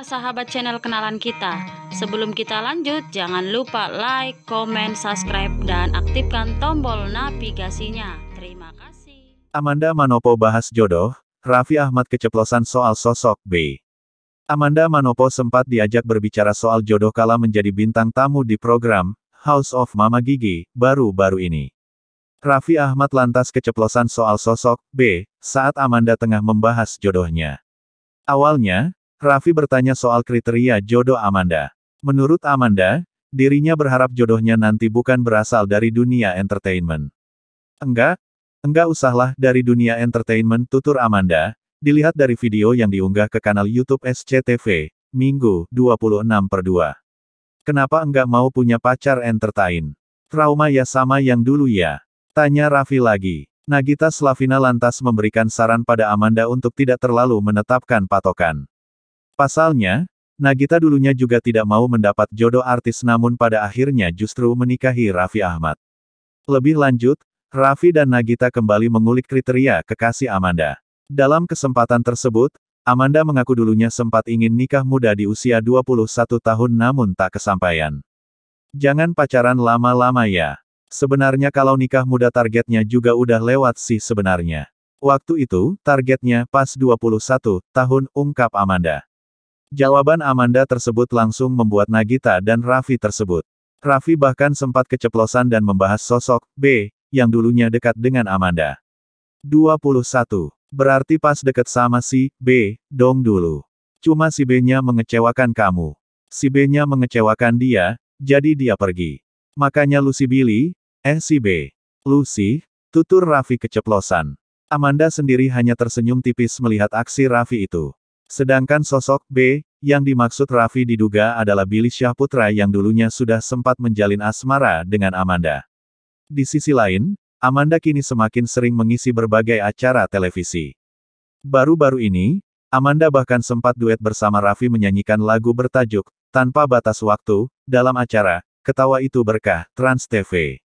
para sahabat channel kenalan kita. Sebelum kita lanjut, jangan lupa like, comment, subscribe, dan aktifkan tombol navigasinya. Terima kasih. Amanda Manopo bahas jodoh, Raffi Ahmad keceplosan soal sosok B. Amanda Manopo sempat diajak berbicara soal jodoh kala menjadi bintang tamu di program House of Mama Gigi baru-baru ini. Raffi Ahmad lantas keceplosan soal sosok B saat Amanda tengah membahas jodohnya. Awalnya, Raffi bertanya soal kriteria jodoh Amanda. Menurut Amanda, dirinya berharap jodohnya nanti bukan berasal dari dunia entertainment. Enggak, enggak usahlah dari dunia entertainment tutur Amanda, dilihat dari video yang diunggah ke kanal YouTube SCTV, Minggu, 26 per 2. Kenapa enggak mau punya pacar entertain? Trauma ya sama yang dulu ya? Tanya Raffi lagi. Nagita Slavina lantas memberikan saran pada Amanda untuk tidak terlalu menetapkan patokan. Pasalnya, Nagita dulunya juga tidak mau mendapat jodoh artis namun pada akhirnya justru menikahi Raffi Ahmad. Lebih lanjut, Raffi dan Nagita kembali mengulik kriteria kekasih Amanda. Dalam kesempatan tersebut, Amanda mengaku dulunya sempat ingin nikah muda di usia 21 tahun namun tak kesampaian. Jangan pacaran lama-lama ya. Sebenarnya kalau nikah muda targetnya juga udah lewat sih sebenarnya. Waktu itu, targetnya pas 21 tahun, ungkap Amanda. Jawaban Amanda tersebut langsung membuat Nagita dan Raffi tersebut. Raffi bahkan sempat keceplosan dan membahas sosok B yang dulunya dekat dengan Amanda. 21. Berarti pas dekat sama si B, dong dulu. Cuma si B-nya mengecewakan kamu. Si B-nya mengecewakan dia, jadi dia pergi. Makanya Lucy Billy, eh si B. Lucy, tutur Raffi keceplosan. Amanda sendiri hanya tersenyum tipis melihat aksi Raffi itu. Sedangkan sosok B, yang dimaksud Raffi diduga adalah Billy Syahputra yang dulunya sudah sempat menjalin asmara dengan Amanda. Di sisi lain, Amanda kini semakin sering mengisi berbagai acara televisi. Baru-baru ini, Amanda bahkan sempat duet bersama Raffi menyanyikan lagu bertajuk, Tanpa Batas Waktu, dalam acara, Ketawa Itu Berkah, Trans TV.